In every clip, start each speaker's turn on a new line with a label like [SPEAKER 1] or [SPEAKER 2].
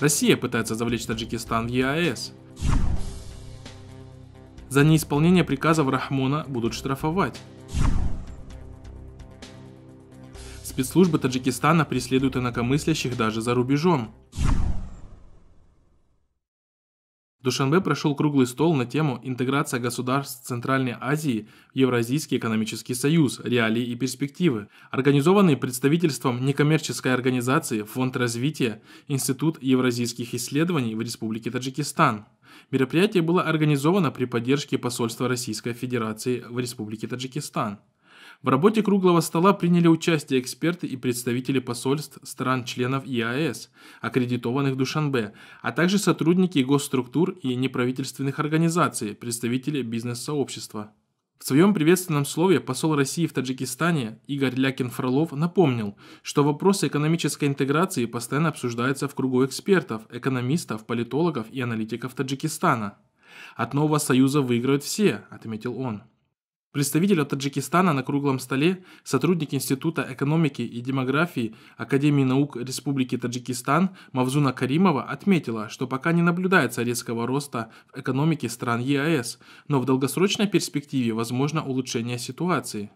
[SPEAKER 1] Россия пытается завлечь Таджикистан в ЕАЭС. За неисполнение приказов Рахмона будут штрафовать. Спецслужбы Таджикистана преследуют инакомыслящих даже за рубежом. Душанбе прошел круглый стол на тему «Интеграция государств Центральной Азии в Евразийский экономический союз. Реалии и перспективы», организованный представительством некоммерческой организации «Фонд развития» Институт евразийских исследований в Республике Таджикистан. Мероприятие было организовано при поддержке посольства Российской Федерации в Республике Таджикистан. В работе круглого стола приняли участие эксперты и представители посольств стран-членов ИАС, аккредитованных Душанбе, а также сотрудники госструктур и неправительственных организаций, представители бизнес-сообщества. В своем приветственном слове посол России в Таджикистане Игорь Лякин-Фролов напомнил, что вопросы экономической интеграции постоянно обсуждаются в кругу экспертов, экономистов, политологов и аналитиков Таджикистана. От нового союза выиграют все, отметил он. Представитель от Таджикистана на круглом столе, сотрудник Института экономики и демографии Академии наук Республики Таджикистан Мавзуна Каримова отметила, что пока не наблюдается резкого роста в экономике стран ЕАЭС, но в долгосрочной перспективе возможно улучшение ситуации.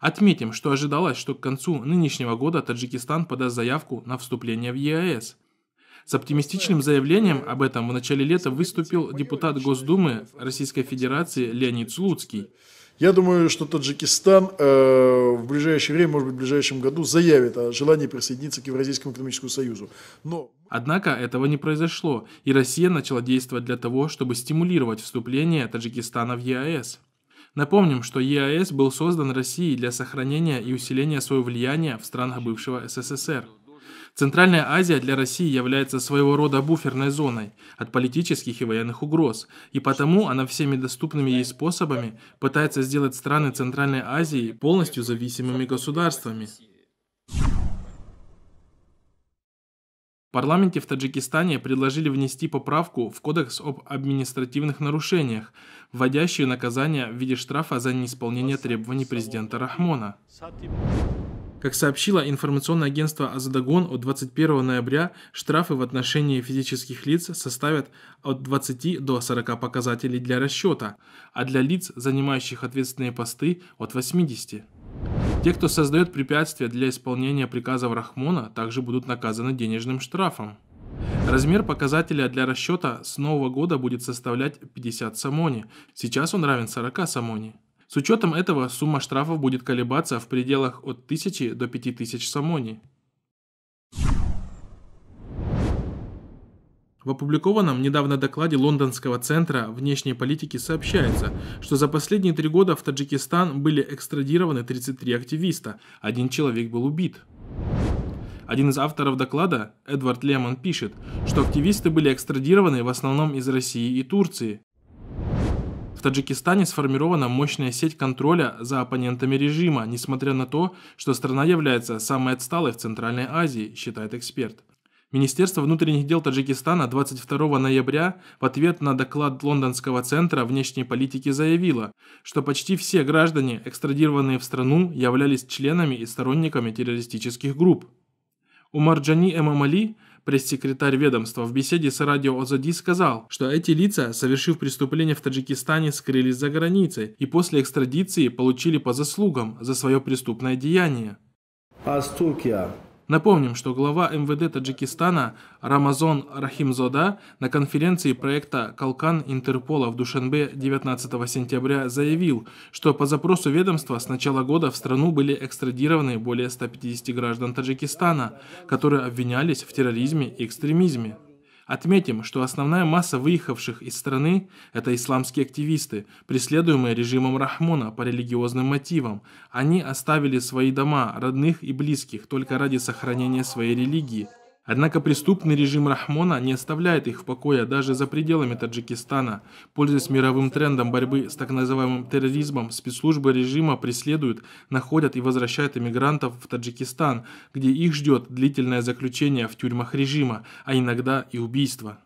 [SPEAKER 1] Отметим, что ожидалось, что к концу нынешнего года Таджикистан подаст заявку на вступление в ЕАЭС. С оптимистичным заявлением об этом в начале лета выступил депутат Госдумы Российской Федерации Леонид Слуцкий. Я думаю, что Таджикистан э, в ближайшее время, может быть, в ближайшем году заявит о желании присоединиться к Евразийскому экономическому союзу. Но... Однако этого не произошло, и Россия начала действовать для того, чтобы стимулировать вступление Таджикистана в ЕАЭС. Напомним, что ЕАЭС был создан Россией для сохранения и усиления своего влияния в странах бывшего СССР. Центральная Азия для России является своего рода буферной зоной от политических и военных угроз, и потому она всеми доступными ей способами пытается сделать страны Центральной Азии полностью зависимыми государствами. В парламенте в Таджикистане предложили внести поправку в Кодекс об административных нарушениях, вводящую наказание в виде штрафа за неисполнение требований президента Рахмона. Как сообщило информационное агентство «Азадагон», от 21 ноября штрафы в отношении физических лиц составят от 20 до 40 показателей для расчета, а для лиц, занимающих ответственные посты, от 80. Те, кто создает препятствия для исполнения приказов Рахмона, также будут наказаны денежным штрафом. Размер показателя для расчета с нового года будет составлять 50 самони. Сейчас он равен 40 самони. С учетом этого сумма штрафов будет колебаться в пределах от 1000 до 5000 самони. В опубликованном недавно докладе Лондонского центра внешней политики сообщается, что за последние три года в Таджикистан были экстрадированы 33 активиста, один человек был убит. Один из авторов доклада, Эдвард Лемон, пишет, что активисты были экстрадированы в основном из России и Турции. В Таджикистане сформирована мощная сеть контроля за оппонентами режима, несмотря на то, что страна является самой отсталой в Центральной Азии, считает эксперт. Министерство внутренних дел Таджикистана 22 ноября в ответ на доклад Лондонского центра внешней политики заявило, что почти все граждане, экстрадированные в страну, являлись членами и сторонниками террористических групп. Умарджани Эмамали, Пресс-секретарь ведомства в беседе с радио Озади сказал, что эти лица, совершив преступление в Таджикистане, скрылись за границей и после экстрадиции получили по заслугам за свое преступное деяние. Аз Напомним, что глава МВД Таджикистана Рамазон Рахимзода на конференции проекта «Калкан Интерпола» в Душанбе 19 сентября заявил, что по запросу ведомства с начала года в страну были экстрадированы более 150 граждан Таджикистана, которые обвинялись в терроризме и экстремизме. Отметим, что основная масса выехавших из страны – это исламские активисты, преследуемые режимом Рахмона по религиозным мотивам. Они оставили свои дома, родных и близких только ради сохранения своей религии – Однако преступный режим Рахмона не оставляет их в покое даже за пределами Таджикистана. Пользуясь мировым трендом борьбы с так называемым терроризмом, спецслужбы режима преследуют, находят и возвращают иммигрантов в Таджикистан, где их ждет длительное заключение в тюрьмах режима, а иногда и убийство.